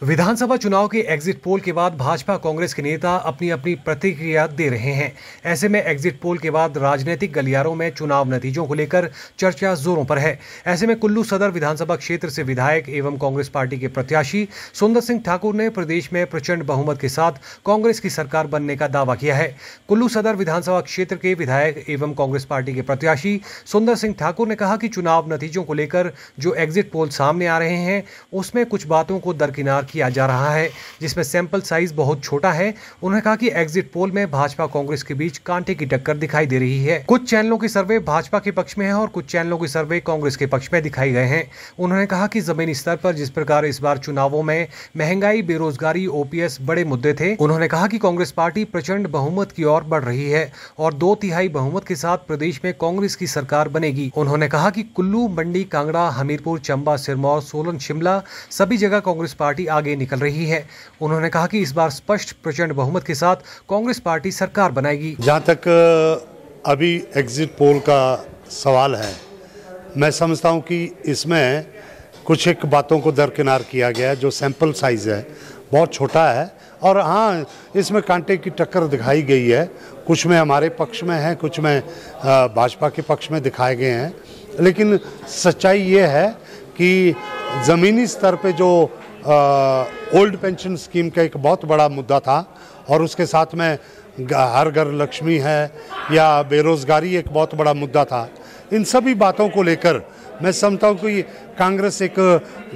तो विधानसभा चुनाव के एग्जिट पोल के बाद भाजपा कांग्रेस के नेता अपनी अपनी प्रतिक्रिया दे रहे हैं ऐसे में एग्जिट पोल के बाद राजनीतिक गलियारों में चुनाव नतीजों को लेकर चर्चा जोरों पर है ऐसे में कुल्लू सदर विधानसभा क्षेत्र से विधायक एवं कांग्रेस पार्टी के प्रत्याशी सुंदर सिंह ठाकुर ने प्रदेश में प्रचंड बहुमत के साथ कांग्रेस की सरकार बनने का दावा किया है कुल्लू सदर विधानसभा क्षेत्र के विधायक एवं कांग्रेस पार्टी के प्रत्याशी सुंदर सिंह ठाकुर ने कहा कि चुनाव नतीजों को लेकर जो एग्जिट पोल सामने आ रहे हैं उसमें कुछ बातों को दरकिनार किया जा रहा है जिसमें सैंपल साइज बहुत छोटा है उन्होंने कहा कि एग्जिट पोल में भाजपा कांग्रेस के बीच कांटे की टक्कर दिखाई दे रही है कुछ चैनलों के सर्वे भाजपा के पक्ष में है और कुछ चैनलों के सर्वे कांग्रेस के पक्ष में दिखाई गए हैं उन्होंने कहा कि जमीनी स्तर पर जिस प्रकार इस बार चुनावों में महंगाई बेरोजगारी ओपीएस बड़े मुद्दे थे उन्होंने कहा कि कांग्रेस पार्टी प्रचंड बहुमत की ओर बढ़ रही है और दो तिहाई बहुमत के साथ प्रदेश में कांग्रेस की सरकार बनेगी उन्होंने कहा कि कुल्लू मंडी कांगड़ा हमीरपुर चंबा सिरमौर सोलन शिमला सभी जगह कांग्रेस पार्टी आगे निकल रही है उन्होंने कहा कि इस बार स्पष्ट प्रचंड बहुमत के साथ कांग्रेस पार्टी सरकार बनाएगी जहाँ तक अभी एग्जिट पोल का सवाल है मैं समझता हूँ कि इसमें कुछ एक बातों को दरकिनार किया गया है जो सैंपल साइज़ है बहुत छोटा है और हाँ इसमें कांटे की टक्कर दिखाई गई है कुछ में हमारे पक्ष में है कुछ में भाजपा के पक्ष में दिखाए गए हैं लेकिन सच्चाई ये है कि ज़मीनी स्तर पे जो ओल्ड पेंशन स्कीम का एक बहुत बड़ा मुद्दा था और उसके साथ में हर घर लक्ष्मी है या बेरोज़गारी एक बहुत बड़ा मुद्दा था इन सभी बातों को लेकर मैं समझता हूँ कि कांग्रेस एक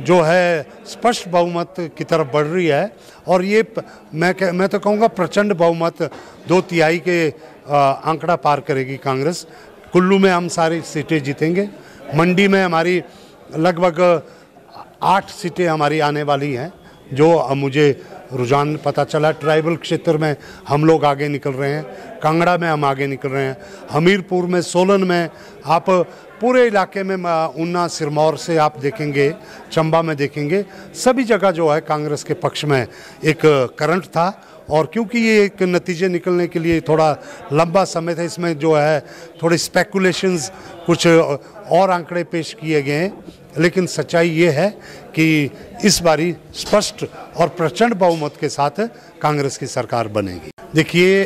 जो है स्पष्ट बहुमत की तरफ बढ़ रही है और ये मैं कह, मैं तो कहूँगा प्रचंड बहुमत दो तिहाई के आंकड़ा पार करेगी कांग्रेस कुल्लू में हम सारी सीटें जीतेंगे मंडी में हमारी लगभग आठ सीटें हमारी आने वाली हैं जो मुझे रुझान पता चला ट्राइबल क्षेत्र में हम लोग आगे निकल रहे हैं कांगड़ा में हम आगे निकल रहे हैं हमीरपुर में सोलन में आप पूरे इलाके में ऊना सिरमौर से आप देखेंगे चंबा में देखेंगे सभी जगह जो है कांग्रेस के पक्ष में एक करंट था और क्योंकि ये एक नतीजे निकलने के लिए थोड़ा लंबा समय था इसमें जो है थोड़े स्पेकुलेशंस कुछ और आंकड़े पेश किए गए हैं लेकिन सच्चाई ये है कि इस बारी स्पष्ट और प्रचंड बहुमत के साथ कांग्रेस की सरकार बनेगी देखिए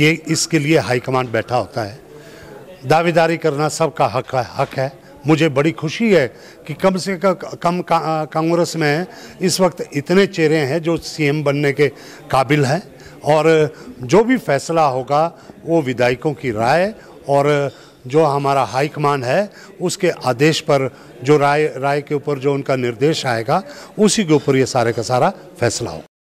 ये इसके लिए हाईकमान बैठा होता है दावेदारी करना सबका हक है हक है मुझे बड़ी खुशी है कि कम से कम कांग्रेस में इस वक्त इतने चेहरे हैं जो सीएम बनने के काबिल हैं और जो भी फैसला होगा वो विधायकों की राय और जो हमारा हाईकमान है उसके आदेश पर जो राय राय के ऊपर जो उनका निर्देश आएगा उसी के ऊपर ये सारे का सारा फैसला होगा